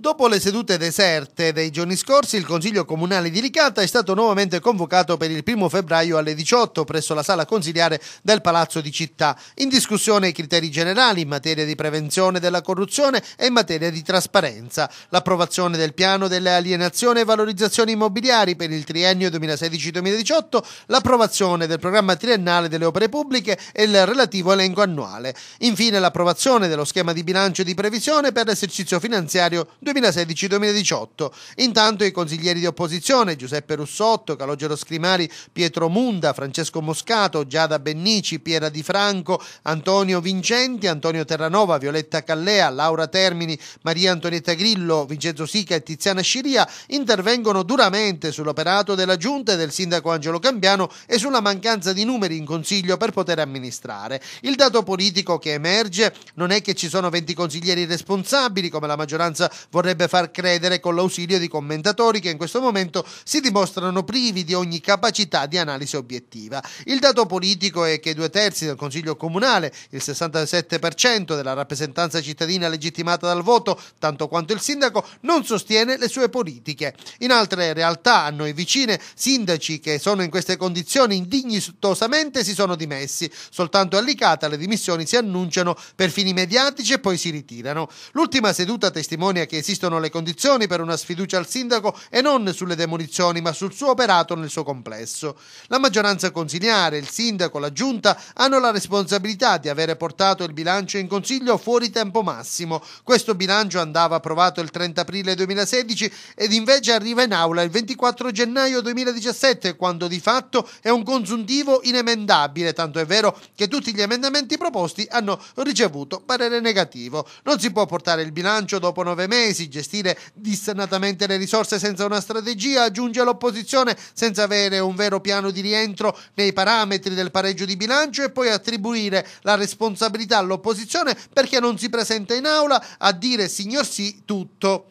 Dopo le sedute deserte dei giorni scorsi, il Consiglio Comunale di Licata è stato nuovamente convocato per il 1 febbraio alle 18 presso la sala consiliare del Palazzo di Città, in discussione i criteri generali in materia di prevenzione della corruzione e in materia di trasparenza, l'approvazione del piano delle alienazioni e valorizzazioni immobiliari per il triennio 2016-2018, l'approvazione del programma triennale delle opere pubbliche e il relativo elenco annuale, infine l'approvazione dello schema di bilancio di previsione per l'esercizio finanziario 2016. 2016-2018. Intanto i consiglieri di opposizione Giuseppe Russotto, Calogero Scrimari, Pietro Munda, Francesco Moscato, Giada Bennici, Piera Di Franco, Antonio Vincenti, Antonio Terranova, Violetta Callea, Laura Termini, Maria Antonietta Grillo, Vincenzo Sica e Tiziana Sciria intervengono duramente sull'operato della giunta e del sindaco Angelo Cambiano e sulla mancanza di numeri in consiglio per poter amministrare. Il dato politico che emerge non è che ci sono 20 consiglieri responsabili come la maggioranza vuole vorrebbe far credere con l'ausilio di commentatori che in questo momento si dimostrano privi di ogni capacità di analisi obiettiva. Il dato politico è che due terzi del Consiglio Comunale, il 67% della rappresentanza cittadina legittimata dal voto, tanto quanto il sindaco, non sostiene le sue politiche. In altre realtà a noi vicine, sindaci che sono in queste condizioni indignitosamente si sono dimessi. Soltanto a Licata le dimissioni si annunciano per fini mediatici e poi si ritirano. L'ultima seduta testimonia che esiste esistono le condizioni per una sfiducia al sindaco e non sulle demolizioni, ma sul suo operato nel suo complesso. La maggioranza consigliare, il sindaco, la giunta hanno la responsabilità di avere portato il bilancio in consiglio fuori tempo massimo. Questo bilancio andava approvato il 30 aprile 2016 ed invece arriva in aula il 24 gennaio 2017, quando di fatto è un consuntivo inemendabile, tanto è vero che tutti gli emendamenti proposti hanno ricevuto parere negativo. Non si può portare il bilancio dopo nove mesi paesi, gestire dissennatamente le risorse senza una strategia, aggiunge l'opposizione, senza avere un vero piano di rientro nei parametri del pareggio di bilancio e poi attribuire la responsabilità all'opposizione perché non si presenta in aula a dire signor sì tutto.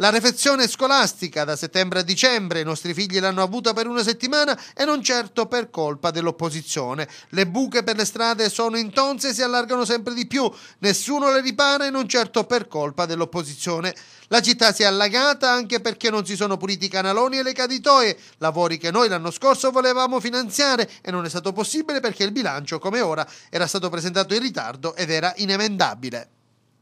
La refezione scolastica da settembre a dicembre i nostri figli l'hanno avuta per una settimana e non certo per colpa dell'opposizione. Le buche per le strade sono intonse e si allargano sempre di più. Nessuno le ripara e non certo per colpa dell'opposizione. La città si è allagata anche perché non si sono puliti i canaloni e le caditoie, lavori che noi l'anno scorso volevamo finanziare e non è stato possibile perché il bilancio, come ora, era stato presentato in ritardo ed era inemendabile.